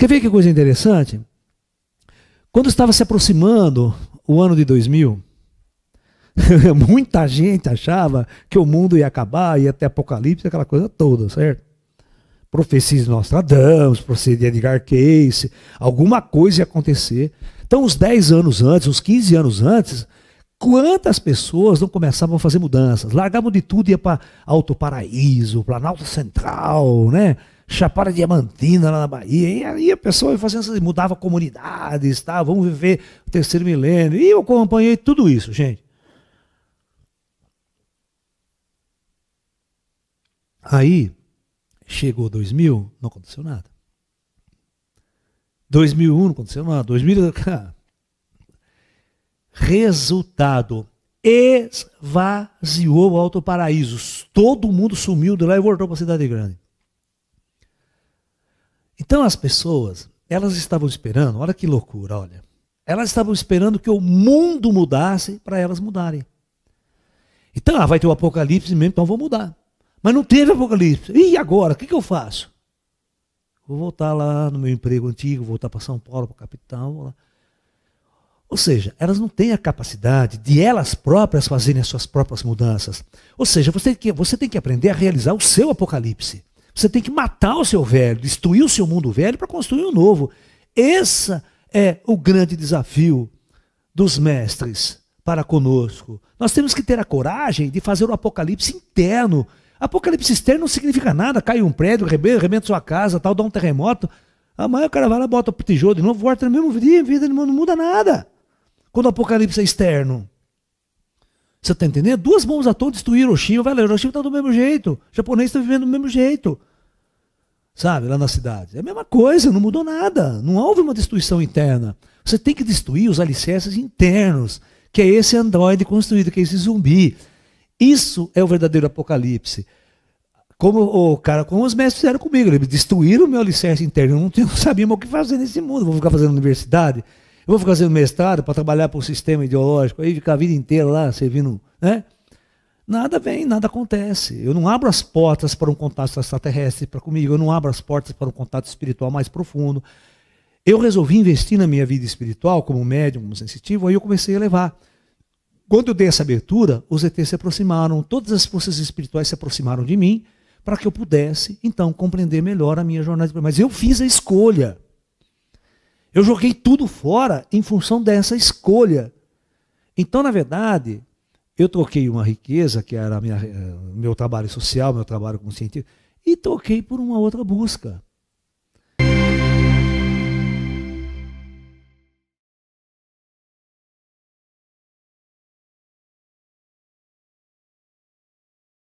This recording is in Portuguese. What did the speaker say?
quer ver que coisa interessante? Quando estava se aproximando o ano de 2000, muita gente achava que o mundo ia acabar, ia ter apocalipse, aquela coisa toda, certo? Profecias de Nostradamus, profecias de Edgar Cayce, alguma coisa ia acontecer. Então, uns 10 anos antes, uns 15 anos antes, Quantas pessoas não começavam a fazer mudanças? Largavam de tudo e ia para Alto Paraíso, Planalto Central, né? Chapada Diamantina lá na Bahia. E aí a pessoa ia fazendo essas, mudava comunidades, tá? vamos viver o terceiro milênio. E eu acompanhei tudo isso, gente. Aí chegou 2000, não aconteceu nada. 2001 não aconteceu nada. 2000, cara, Resultado: esvaziou o Alto Paraíso. Todo mundo sumiu de lá e voltou para a cidade grande. Então as pessoas, elas estavam esperando, olha que loucura, olha. Elas estavam esperando que o mundo mudasse para elas mudarem. Então, ah, vai ter o apocalipse mesmo, então vou mudar. Mas não teve apocalipse. E agora? O que, que eu faço? Vou voltar lá no meu emprego antigo, voltar para São Paulo, para a capital. Vou lá. Ou seja, elas não têm a capacidade de elas próprias fazerem as suas próprias mudanças. Ou seja, você tem que, você tem que aprender a realizar o seu apocalipse. Você tem que matar o seu velho, destruir o seu mundo velho para construir um novo. Esse é o grande desafio dos mestres para conosco. Nós temos que ter a coragem de fazer o apocalipse interno. Apocalipse externo não significa nada. Cai um prédio, arrebenta sua casa, tal, dá um terremoto. Amanhã o cara vai lá, bota o tijolo de novo, volta no mesmo dia, vida não muda nada quando o apocalipse é externo. Você está entendendo? Duas bombas atômicas destruíram Hiroshima. Velho, Hiroshima está do mesmo jeito. O japonês está vivendo do mesmo jeito. Sabe, lá na cidade. É a mesma coisa, não mudou nada. Não houve uma destruição interna. Você tem que destruir os alicerces internos, que é esse androide construído, que é esse zumbi. Isso é o verdadeiro apocalipse. Como o cara, como os mestres fizeram comigo, eles destruíram o meu alicerce interno. Eu não, não sabia mais o que fazer nesse mundo. Vou ficar fazendo universidade. Eu vou fazer um mestrado para trabalhar para o sistema ideológico, aí ficar a vida inteira lá servindo, né? Nada vem, nada acontece. Eu não abro as portas para um contato extraterrestre para comigo, eu não abro as portas para um contato espiritual mais profundo. Eu resolvi investir na minha vida espiritual como médium, como sensitivo, aí eu comecei a levar. Quando eu dei essa abertura, os ETs se aproximaram, todas as forças espirituais se aproximaram de mim para que eu pudesse, então, compreender melhor a minha jornada. Mas eu fiz a escolha. Eu joguei tudo fora em função dessa escolha. Então, na verdade, eu troquei uma riqueza, que era minha, eh, meu trabalho social, meu trabalho como científico, e troquei por uma outra busca.